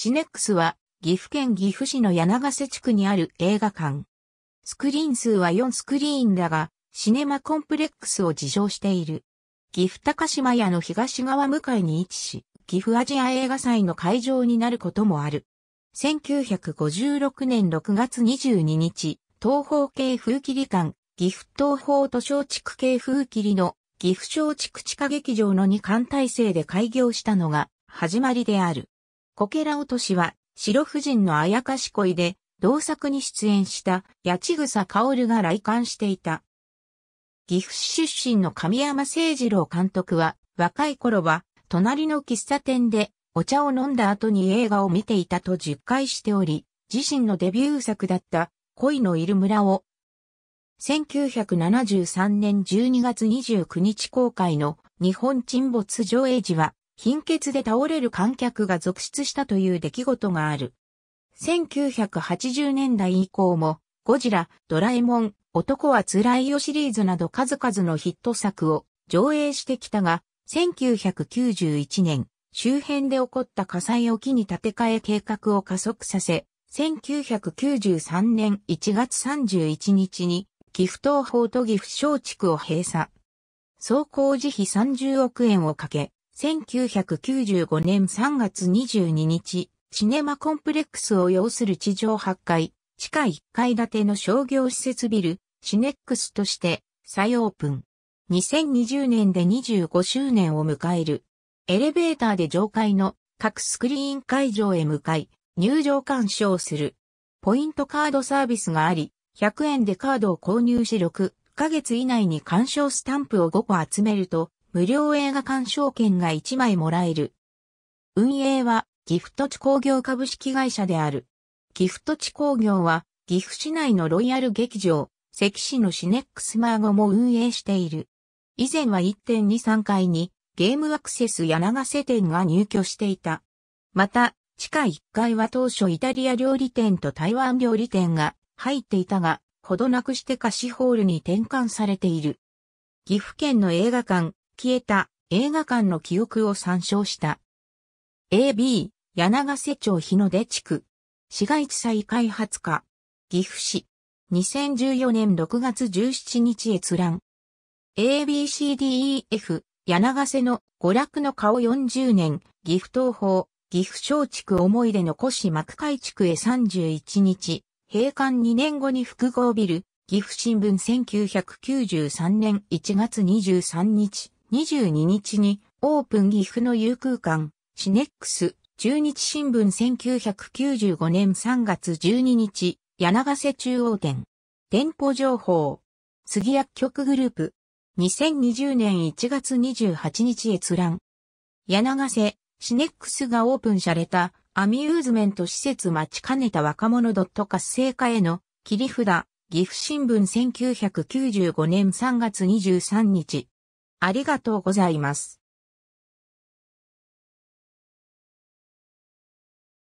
シネックスは岐阜県岐阜市の柳瀬地区にある映画館。スクリーン数は4スクリーンだが、シネマコンプレックスを自称している。岐阜高島屋の東側向かいに位置し、岐阜アジア映画祭の会場になることもある。1956年6月22日、東方系風切り館、岐阜東方都小地区系風切りの岐阜小地区地下劇場の2館体制で開業したのが始まりである。こけら落としは、白夫人のあやかし恋で、同作に出演した八千草薫が来館していた。岐阜市出身の神山誠二郎監督は、若い頃は、隣の喫茶店で、お茶を飲んだ後に映画を見ていたと実会しており、自身のデビュー作だった恋のいる村を、1973年12月29日公開の日本沈没上映時は貧血で倒れる観客が続出したという出来事がある。1980年代以降も、ゴジラ、ドラえもん、男は辛いよシリーズなど数々のヒット作を上映してきたが、1991年、周辺で起こった火災を機に建て替え計画を加速させ、1993年1月31日に、岐阜東方と岐阜小地区を閉鎖。総工事費30億円をかけ、1995年3月22日、シネマコンプレックスを要する地上8階、地下1階建ての商業施設ビル、シネックスとして再オープン。2020年で25周年を迎える。エレベーターで上階の各スクリーン会場へ向かい、入場鑑賞する。ポイントカードサービスがあり、100円でカードを購入し6ヶ月以内に鑑賞スタンプを5個集めると、無料映画鑑賞券が1枚もらえる。運営は、ギフト地工業株式会社である。ギフト地工業は、岐阜市内のロイヤル劇場、関市のシネックスマーゴも運営している。以前は1.23階にゲームアクセス柳瀬店が入居していた。また、地下1階は当初イタリア料理店と台湾料理店が入っていたが、ほどなくして貸しホールに転換されている。岐阜県の映画館、消えた映画館の記憶を参照した。AB、柳瀬町日の出地区。市街地再開発課。岐阜市。2014年6月17日閲覧。ABCDEF、柳瀬の娯楽の顔40年、岐阜東方、岐阜小地区思い出残し幕開地区へ31日、閉館2年後に複合ビル、岐阜新聞1993年1月23日、22日にオープン岐阜の遊空間、シネックス、中日新聞1995年3月12日、柳瀬中央店。店舗情報。杉薬局グループ。2020年1月28日閲覧。柳瀬、シネックスがオープンされたアミューズメント施設待ちかねた若者活性化への切り札、岐阜新聞1995年3月23日。ありがとうございます。